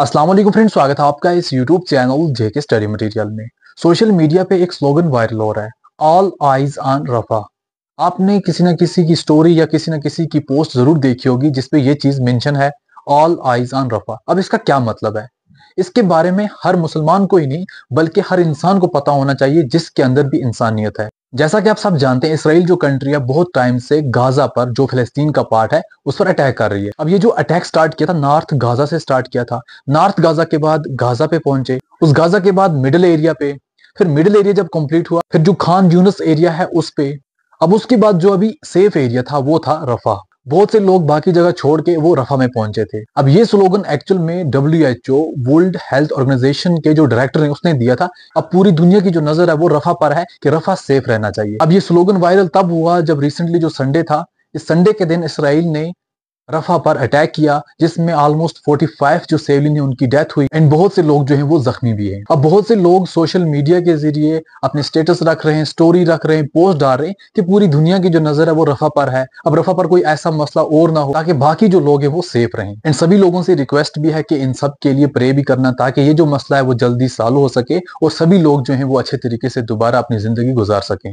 Aslam friend स्वागत है आपका इस YouTube channel J K study material में सोशल मीडिया पे एक स्लोगन वायरल हो रहा है ऑल आइज ऑन रफा आपने किसी ना किसी की स्टोरी या किसी ना किसी की पोस्ट जरूर देखी होगी जिसपे ये चीज मेंशन है ऑल आइज ऑन रफा अब इसका क्या मतलब है इसके बारे में हर मुसलमान को ही नहीं बल्कि हर इंसान को पता होना चाहिए जिसके अंदर भी इंसानियत है जैसा कि आप सब जानते हैं इसराइल जो कंट्री है बहुत टाइम से गाजा पर जो फिलिस्तीन का पार्ट है उस पर अटैक कर रही है अब ये जो अटैक स्टार्ट किया था नॉर्थ गाजा से स्टार्ट किया था नॉर्थ गाजा के बाद गाजा पे पहुंचे उस गाजा के बाद मिडिल एरिया पे फिर मिडिल एरिया जब कंप्लीट हुआ फिर जो खान यूनस एरिया है उस पे अब उसके बाद जो अभी सेफ एरिया था वो था रफा बहुत से लोग बाकी जगह छोड़ के वो रफा में पहुंचे थे अब ये स्लोगन एक्चुअल में W H O world health organisation के जो डायरेक्टर है उसने दिया था अब पूरी दुनिया की जो नजर है वो रफा पर है कि रफा सेफ रहना चाहिए अब ये स्लोगन वायरल तब हुआ जब रिसेंटली जो संडे था इस संडे के दिन इसराइल ने रफा पर अटैक किया जिसमें ऑलमोस्ट 45 जो सेविलियन है उनकी डेथ हुई एंड बहुत से लोग जो हैं वो जख्मी भी हैं अब बहुत से लोग सोशल मीडिया के जरिए अपने स्टेटस रख रहे हैं स्टोरी रख रहे हैं पोस्ट डाल रहे हैं कि पूरी दुनिया की जो नजर है वो रफा पर है अब रफा पर कोई ऐसा मसला और ना हो ताकि बाकी जो लोग हैं वो सेफ रहे एंड सभी लोगों से रिक्वेस्ट भी है कि इन सब के लिए प्रे भी करना ताकि ये जो मसला है वो जल्दी सॉल्व हो सके और सभी लोग जो है वो अच्छे तरीके से दोबारा अपनी जिंदगी गुजार सकें